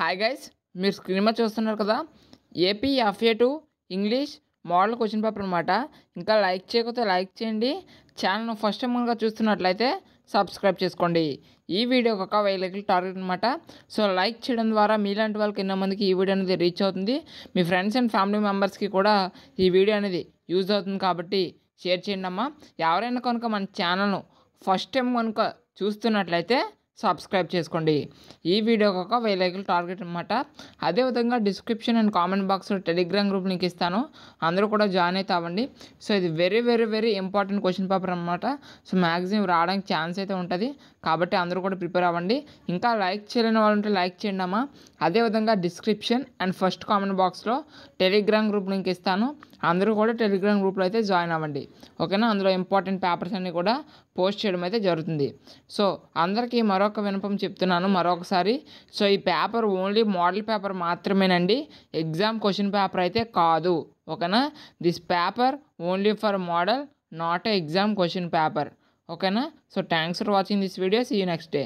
hi guys మీరు screen మీద చూస్తున్నారు కదా AP FA two English model question paper అనమాట ఇంకా లైక్ చేయకపోతే లైక్ చేయండి ఛానల్ను ఫస్ట్ టైం కనుక చూస్తున్నట్లయితే సబ్స్క్రైబ్ చేసుకోండి ఈ వీడియో ఒక వెయ్యి లైక్లు టార్గెట్ అనమాట సో లైక్ చేయడం ద్వారా మీలాంటి వాళ్ళకి ఎన్నో మందికి ఈ వీడియో అనేది రీచ్ అవుతుంది మీ ఫ్రెండ్స్ అండ్ ఫ్యామిలీ మెంబర్స్కి కూడా ఈ వీడియో అనేది యూజ్ అవుతుంది కాబట్టి షేర్ చేయండి అమ్మా ఎవరైనా కనుక మన ఛానల్ను ఫస్ట్ టైం కనుక చూస్తున్నట్లయితే సబ్స్క్రైబ్ చేసుకోండి ఈ వీడియోకి ఒక వెయ్యి టార్గెట్ అనమాట అదేవిధంగా డిస్క్రిప్షన్ అండ్ కామెంట్ బాక్స్లో టెలిగ్రామ్ గ్రూప్ నీకు ఇస్తాను అందరూ కూడా జాయిన్ అయితే అవ్వండి సో ఇది very very very important question paper అనమాట సో మ్యాక్సిమం రావడానికి ఛాన్స్ అయితే ఉంటుంది కాబట్టి అందరూ కూడా ప్రిపేర్ అవ్వండి ఇంకా లైక్ చేయలేని వాళ్ళు ఉంటే లైక్ చేయండి అమ్మా అదేవిధంగా డిస్క్రిప్షన్ అండ్ ఫస్ట్ కామెంట్ బాక్స్లో టెలిగ్రామ్ గ్రూప్ నీకు ఇస్తాను అందరూ కూడా టెలిగ్రామ్ గ్రూప్లో అయితే జాయిన్ అవ్వండి ఓకేనా అందులో ఇంపార్టెంట్ పేపర్స్ అన్నీ కూడా పోస్ట్ చేయడం అయితే జరుగుతుంది సో అందరికీ మరో మరొక వినపం చెప్తున్నాను మరొకసారి సో ఈ పేపర్ ఓన్లీ మోడల్ పేపర్ మాత్రమేనండి ఎగ్జామ్ క్వశ్చన్ పేపర్ అయితే కాదు ఓకేనా this paper only for model not exam question paper ఓకేనా so thanks for watching this video see you next day